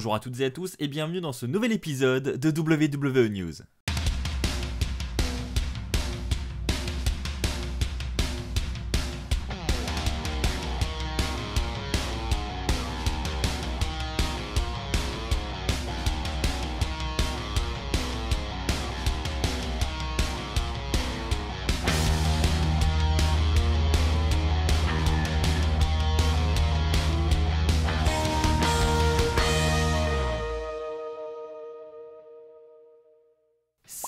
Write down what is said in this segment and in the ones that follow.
Bonjour à toutes et à tous et bienvenue dans ce nouvel épisode de WWE News.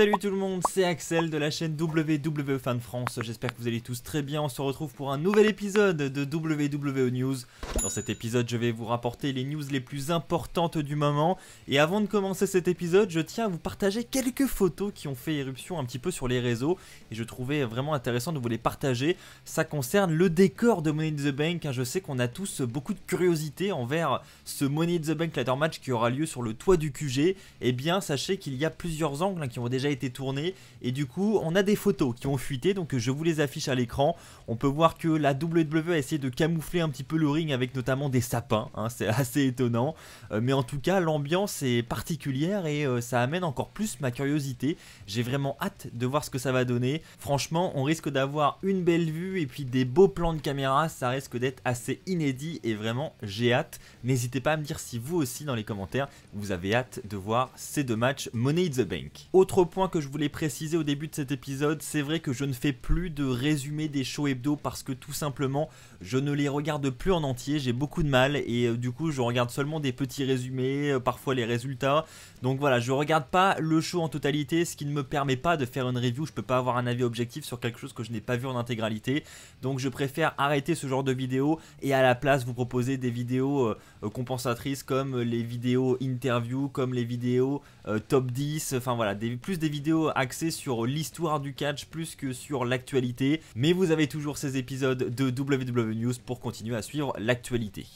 Salut tout le monde, c'est Axel de la chaîne WWE Fan France. J'espère que vous allez tous très bien. On se retrouve pour un nouvel épisode de WWE News. Dans cet épisode, je vais vous rapporter les news les plus importantes du moment. Et avant de commencer cet épisode, je tiens à vous partager quelques photos qui ont fait éruption un petit peu sur les réseaux. Et je trouvais vraiment intéressant de vous les partager. Ça concerne le décor de Money in the Bank. Hein. Je sais qu'on a tous beaucoup de curiosité envers ce Money in the Bank Ladder Match qui aura lieu sur le toit du QG. Et eh bien, sachez qu'il y a plusieurs angles hein, qui ont déjà été tourné et du coup on a des photos qui ont fuité donc je vous les affiche à l'écran. On peut voir que la WWE a essayé de camoufler un petit peu le ring avec notamment des sapins, hein, c'est assez étonnant. Euh, mais en tout cas l'ambiance est particulière et euh, ça amène encore plus ma curiosité. J'ai vraiment hâte de voir ce que ça va donner. Franchement on risque d'avoir une belle vue et puis des beaux plans de caméra, ça risque d'être assez inédit et vraiment j'ai hâte. N'hésitez pas à me dire si vous aussi dans les commentaires vous avez hâte de voir ces deux matchs Money the Bank. Autre point que je voulais préciser au début de cet épisode, c'est vrai que je ne fais plus de résumé des shows hebdo parce que tout simplement je ne les regarde plus en entier, j'ai beaucoup de mal et euh, du coup je regarde seulement des petits résumés, euh, parfois les résultats. Donc voilà, je regarde pas le show en totalité, ce qui ne me permet pas de faire une review, je peux pas avoir un avis objectif sur quelque chose que je n'ai pas vu en intégralité. Donc je préfère arrêter ce genre de vidéo et à la place vous proposer des vidéos euh, compensatrices comme les vidéos interview, comme les vidéos top 10, enfin voilà, des, plus des vidéos axées sur l'histoire du catch plus que sur l'actualité, mais vous avez toujours ces épisodes de WWE News pour continuer à suivre l'actualité.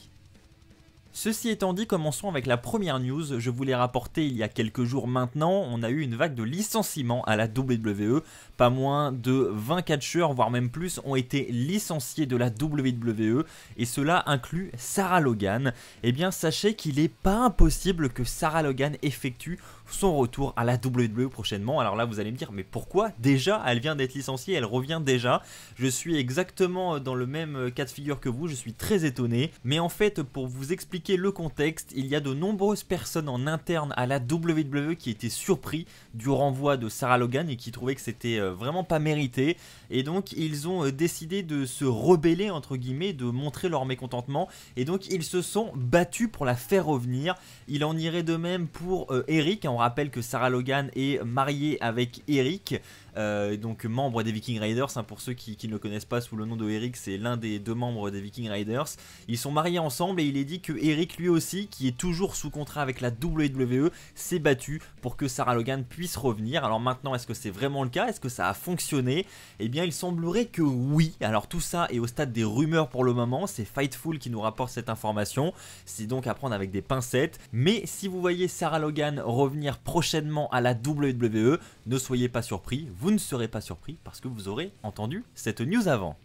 Ceci étant dit, commençons avec la première news. Je vous l'ai rapporté il y a quelques jours maintenant, on a eu une vague de licenciements à la WWE. Pas moins de 20 catcheurs, voire même plus, ont été licenciés de la WWE, et cela inclut Sarah Logan. Eh bien, sachez qu'il n'est pas impossible que Sarah Logan effectue son retour à la WWE prochainement. Alors là, vous allez me dire, mais pourquoi Déjà, elle vient d'être licenciée, elle revient déjà. Je suis exactement euh, dans le même euh, cas de figure que vous, je suis très étonné. Mais en fait, pour vous expliquer le contexte, il y a de nombreuses personnes en interne à la WWE qui étaient surpris du renvoi de Sarah Logan et qui trouvaient que c'était euh, vraiment pas mérité. Et donc, ils ont décidé de se rebeller, entre guillemets, de montrer leur mécontentement. Et donc, ils se sont battus pour la faire revenir. Il en irait de même pour Eric, on rappelle que Sarah Logan est mariée avec Eric, euh, donc membre des Viking Riders, hein, pour ceux qui, ne le connaissent pas sous le nom de Eric, c'est l'un des deux membres des Viking Riders. Ils sont mariés ensemble et il est dit que Eric lui aussi, qui est toujours sous contrat avec la WWE, s'est battu pour que Sarah Logan puisse revenir. Alors maintenant, est-ce que c'est vraiment le cas Est-ce que ça a fonctionné Eh bien, il semblerait que oui. Alors tout ça est au stade des rumeurs pour le moment, c'est Fightful qui nous rapporte cette information, c'est donc à prendre avec des pincettes. Mais si vous voyez Sarah Logan revenir prochainement à la WWE, ne soyez pas surpris, vous ne serez pas surpris parce que vous aurez entendu cette news avant.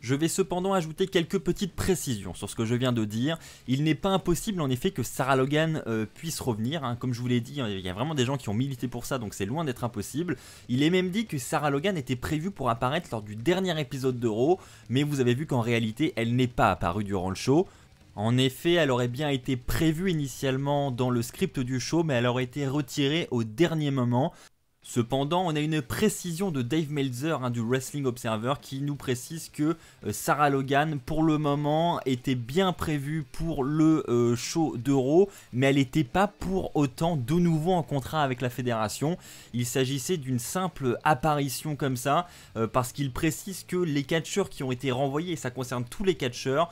Je vais cependant ajouter quelques petites précisions sur ce que je viens de dire. Il n'est pas impossible en effet que Sarah Logan euh, puisse revenir. Hein. Comme je vous l'ai dit, hein, il y a vraiment des gens qui ont milité pour ça, donc c'est loin d'être impossible. Il est même dit que Sarah Logan était prévue pour apparaître lors du dernier épisode d'Euro, mais vous avez vu qu'en réalité, elle n'est pas apparue durant le show. En effet, elle aurait bien été prévue initialement dans le script du show, mais elle aurait été retirée au dernier moment. Cependant, on a une précision de Dave Meltzer hein, du Wrestling Observer qui nous précise que euh, Sarah Logan, pour le moment, était bien prévue pour le euh, show d'Euro, mais elle n'était pas pour autant de nouveau en contrat avec la fédération. Il s'agissait d'une simple apparition comme ça, euh, parce qu'il précise que les catcheurs qui ont été renvoyés, et ça concerne tous les catcheurs,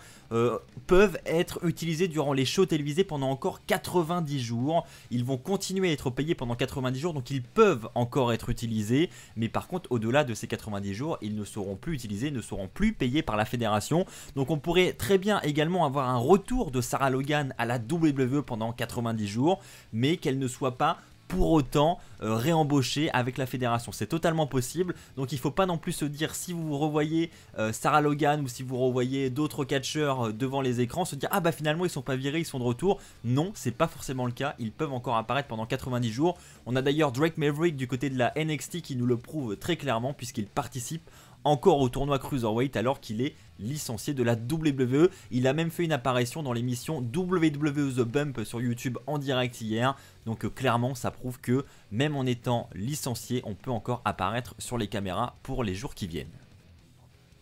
peuvent être utilisés durant les shows télévisés pendant encore 90 jours. Ils vont continuer à être payés pendant 90 jours, donc ils peuvent en encore être utilisés, mais par contre au-delà de ces 90 jours, ils ne seront plus utilisés, ne seront plus payés par la fédération. Donc on pourrait très bien également avoir un retour de Sarah Logan à la WWE pendant 90 jours, mais qu'elle ne soit pas pour autant euh, réembaucher avec la fédération. C'est totalement possible. Donc il ne faut pas non plus se dire si vous revoyez euh, Sarah Logan ou si vous revoyez d'autres catcheurs euh, devant les écrans, se dire ah bah finalement ils sont pas virés, ils sont de retour. Non, c'est pas forcément le cas. Ils peuvent encore apparaître pendant 90 jours. On a d'ailleurs Drake Maverick du côté de la NXT qui nous le prouve très clairement puisqu'il participe encore au tournoi Cruiserweight alors qu'il est licencié de la WWE. Il a même fait une apparition dans l'émission WWE The Bump sur YouTube en direct hier. Donc euh, clairement, ça prouve que même en étant licencié, on peut encore apparaître sur les caméras pour les jours qui viennent.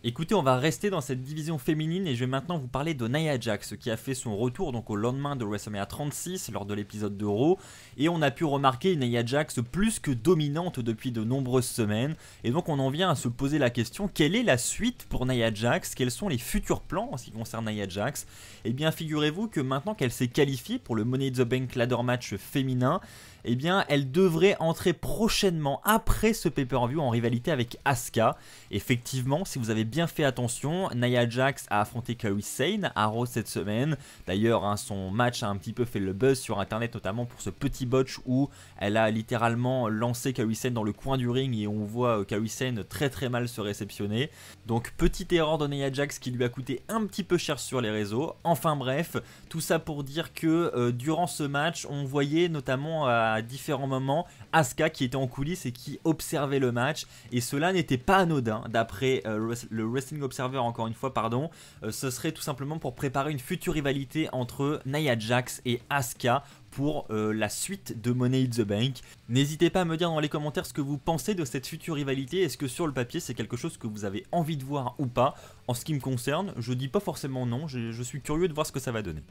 Écoutez, on va rester dans cette division féminine et je vais maintenant vous parler de Nia Jax qui a fait son retour donc au lendemain de WrestleMania 36 lors de l'épisode d'Euro. et on a pu remarquer une Nia Jax plus que dominante depuis de nombreuses semaines et donc on en vient à se poser la question quelle est la suite pour Nia Jax Quels sont les futurs plans en ce qui concerne Nia Jax Et eh bien figurez-vous que maintenant qu'elle s'est qualifiée pour le Money in the Bank Ladder Match féminin, eh bien elle devrait entrer prochainement après ce pay-per-view en rivalité avec Asuka. Effectivement, si vous avez bien fait attention, Naya Jax a affronté Kairi Sane à Rose cette semaine. D'ailleurs, hein, son match a un petit peu fait le buzz sur internet, notamment pour ce petit botch où elle a littéralement lancé Kairi Sane dans le coin du ring et on voit euh, Kairi Sane très très mal se réceptionner. Donc petite erreur de Nia Jax qui lui a coûté un petit peu cher sur les réseaux. Enfin bref, tout ça pour dire que euh, durant ce match, on voyait notamment à euh, différents moments Asuka qui était en coulisses et qui observait le match. Et cela n'était pas anodin, d'après euh, le Wrestling Observer, encore une fois, pardon. Euh, ce serait tout simplement pour préparer une future rivalité entre Nia Jax et Asuka pour euh, la suite de Money in the Bank. N'hésitez pas à me dire dans les commentaires ce que vous pensez de cette future rivalité. Est-ce que sur le papier c'est quelque chose que vous avez envie de voir ou pas En ce qui me concerne, je dis pas forcément non, je suis curieux de voir ce que ça va donner.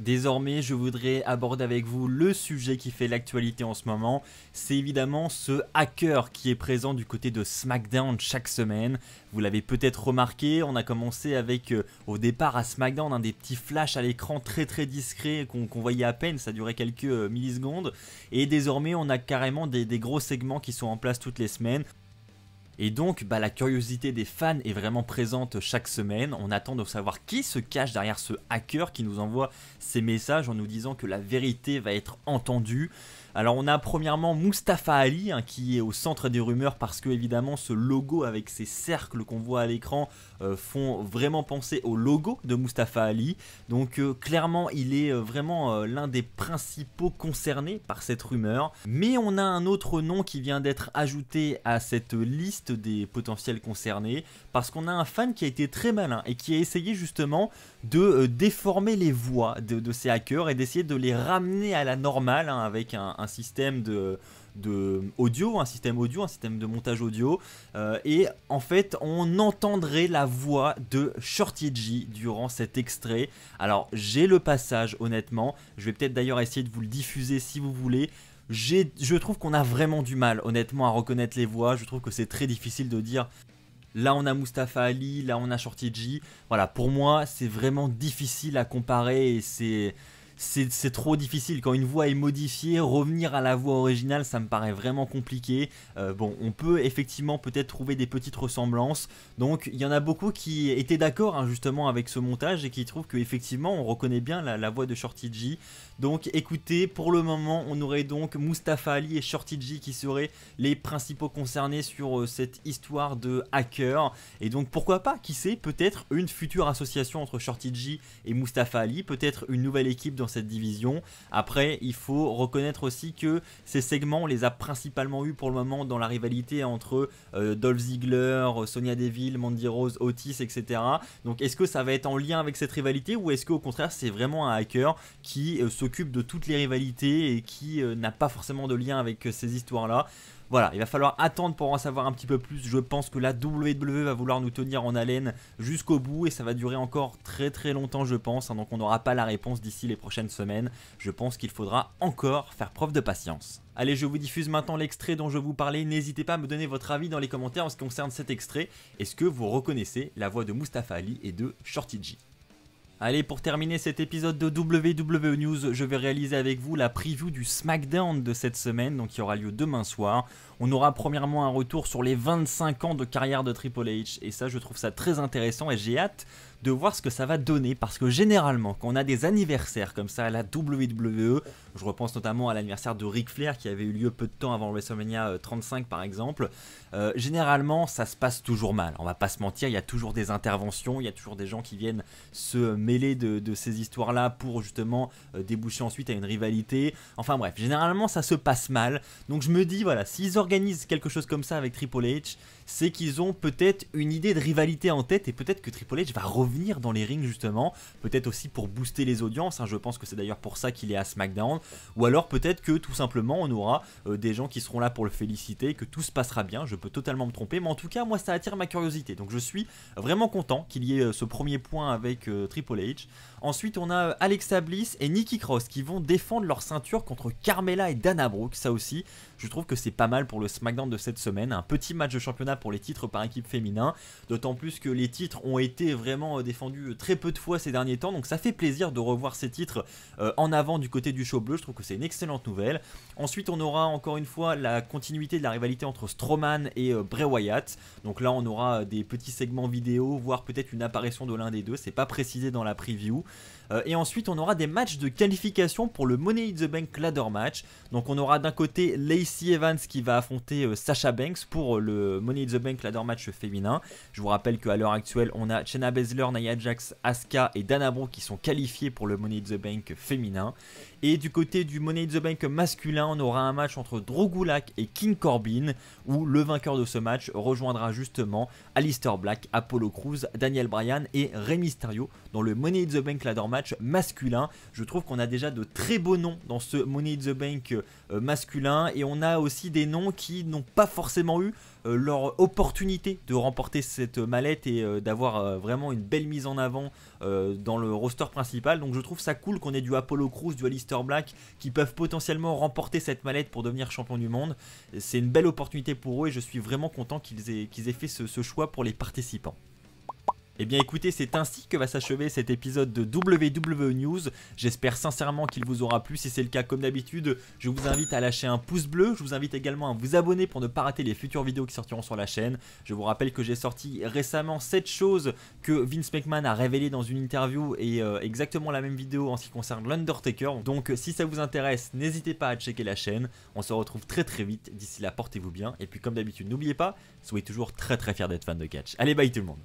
Désormais, je voudrais aborder avec vous le sujet qui fait l'actualité en ce moment. C'est évidemment ce hacker qui est présent du côté de SmackDown chaque semaine. Vous l'avez peut-être remarqué, on a commencé avec euh, au départ à SmackDown un hein, des petits flashs à l'écran très très discret qu'on voyait à peine, ça durait quelques euh, millisecondes. Et désormais, on a carrément des gros segments qui sont en place toutes les semaines. Et donc, bah, la curiosité des fans est vraiment présente chaque semaine. On attend de savoir qui se cache derrière ce hacker qui nous envoie ces messages en nous disant que la vérité va être entendue. Alors on a premièrement Mustafa Ali hein, qui est au centre des rumeurs parce que évidemment ce logo avec ces cercles qu'on voit à l'écran euh, font vraiment penser au logo de Mustafa Ali. Donc euh, clairement il est euh, vraiment l'un des principaux concernés par cette rumeur. Mais on a un autre nom qui vient d'être ajouté à cette liste des potentiels concernés, parce qu'on a un fan qui a été très malin et qui a essayé justement de euh, déformer les voix de, ces hackers et d'essayer de les ramener à la normale hein, avec un, système de de audio, un système audio, un système de montage audio, euh, et en fait on entendrait la voix de Shorty G durant cet extrait. Alors j'ai le passage honnêtement, je vais peut-être d'ailleurs essayer de vous le diffuser si vous voulez je trouve qu'on a vraiment du mal, honnêtement, à reconnaître les voix. Je trouve que c'est très difficile de dire Là, on a Mustafa Ali, là, on a Shorty G. Voilà, pour moi, c'est vraiment difficile à comparer et c'est c'est trop difficile. Quand une voix est modifiée, revenir à la voix originale, ça me paraît vraiment compliqué. Euh, bon, on peut effectivement peut-être trouver des petites ressemblances. Donc, il y en a beaucoup qui étaient d'accord hein, justement avec ce montage et qui trouvent qu'effectivement, on reconnaît bien la, voix de Shorty G. Donc, écoutez, pour le moment, on aurait donc Mustafa Ali et Shorty G qui seraient les principaux concernés sur euh, cette histoire de hacker. Et donc, pourquoi pas Qui sait Peut-être une future association entre Shorty G et Mustafa Ali, peut-être une nouvelle équipe dans cette division. Après, il faut reconnaître aussi que ces segments, on les a principalement eu pour le moment dans la rivalité entre euh, Dolph Ziggler, Sonia Deville, Mandy Rose, Otis, etc. Donc est-ce que ça va être en lien avec cette rivalité ou est-ce qu'au contraire c'est vraiment un hacker qui euh, s'occupe de toutes les rivalités et qui euh, n'a pas forcément de lien avec ces histoires-là voilà, il va falloir attendre pour en savoir un petit peu plus. Je pense que la WWE va vouloir nous tenir en haleine jusqu'au bout et ça va durer encore très très longtemps, je pense. Hein. donc on n'aura pas la réponse d'ici les prochaines semaines. Je pense qu'il faudra encore faire preuve de patience. Allez, je vous diffuse maintenant l'extrait dont je vous parlais. N'hésitez pas à me donner votre avis dans les commentaires en ce qui concerne cet extrait. Est-ce que vous reconnaissez la voix de Mustafa Ali et de Shorty G Allez, pour terminer cet épisode de WWE News, je vais réaliser avec vous la preview du SmackDown de cette semaine, donc qui aura lieu demain soir. On aura premièrement un retour sur les 25 ans de carrière de Triple H, et ça je trouve ça très intéressant et j'ai hâte de voir ce que ça va donner, parce que généralement quand on a des anniversaires comme ça à la WWE, je repense notamment à l'anniversaire de Ric Flair qui avait eu lieu peu de temps avant WrestleMania 35 euh, par exemple, euh, généralement ça se passe toujours mal, on va pas se mentir, il y a toujours des interventions, il y a toujours des gens qui viennent se de, ces histoires-là pour justement euh, déboucher ensuite à une rivalité. Enfin bref, généralement ça se passe mal. Donc je me dis, voilà, s'ils organisent quelque chose comme ça avec Triple H, c'est qu'ils ont peut-être une idée de rivalité en tête et peut-être que Triple H va revenir dans les rings justement, peut-être aussi pour booster les audiences, hein. je pense que c'est d'ailleurs pour ça qu'il est à SmackDown, ou alors peut-être que tout simplement on aura euh, des gens qui seront là pour le féliciter, que tout se passera bien, je peux totalement me tromper, mais en tout cas moi ça attire ma curiosité, donc je suis vraiment content qu'il y ait euh, ce premier point avec Triple H Ensuite, on a euh, Alexa Bliss et Nikki Cross qui vont défendre leur ceinture contre Carmella et Dana Brooke. Ça aussi, je trouve que c'est pas mal pour le SmackDown de cette semaine. Un petit match de championnat pour les titres par équipe féminin. D'autant plus que les titres ont été vraiment euh, défendus euh, très peu de fois ces derniers temps. Donc ça fait plaisir de revoir ces titres en avant du côté du show bleu. Je trouve que c'est une excellente nouvelle. Ensuite, on aura encore une fois la continuité de la rivalité entre Strowman et Bray Wyatt. Donc là, on aura des petits segments vidéo, voire peut-être une apparition de l'un des deux. C'est pas précisé dans la preview. Euh, et ensuite, on aura des matchs de qualification pour le Money in the Bank Ladder Match. Donc, on aura d'un côté Lacey Evans qui va affronter euh, Sasha Banks pour euh, le Money in the Bank Ladder Match féminin. Je vous rappelle qu'à l'heure actuelle, on a Chena Bezler, Nia Jax, Asuka et Dana Brooke qui sont qualifiés pour le Money in the Bank féminin. Et du côté du Money in the Bank masculin, on aura un match entre Drogulak et King Corbin, où le vainqueur de ce match rejoindra justement Alistair Black, Apollo Cruz, Daniel Bryan et Remy Mysterio dans le Money in the Bank Ladder Match masculin. Je trouve qu'on a déjà de très beaux noms dans ce Money in the Bank euh, masculin et on a aussi des noms qui n'ont pas forcément eu euh, leur opportunité de remporter cette mallette et euh, d'avoir vraiment une belle mise en avant dans le roster principal. Donc je trouve ça cool qu'on ait du Apollo Cruz, du Alistair Black qui peuvent potentiellement remporter cette mallette pour devenir champion du monde. C'est une belle opportunité pour eux et je suis vraiment content qu'ils aient, qu'ils aient fait ce choix pour les participants. Eh bien écoutez, c'est ainsi que va s'achever cet épisode de WWE News. J'espère sincèrement qu'il vous aura plu. Si c'est le cas, comme d'habitude, je vous invite à lâcher un pouce bleu. Je vous invite également à vous abonner pour ne pas rater les futures vidéos qui sortiront sur la chaîne. Je vous rappelle que j'ai sorti récemment cette chose que Vince McMahon a révélées dans une interview et euh, exactement la même vidéo en ce qui concerne l'Undertaker. Donc euh, si ça vous intéresse, n'hésitez pas à checker la chaîne. On se retrouve très très vite. D'ici là, portez-vous bien. Et puis comme d'habitude, n'oubliez pas, soyez toujours très très fiers d'être fan de catch. Allez, bye tout le monde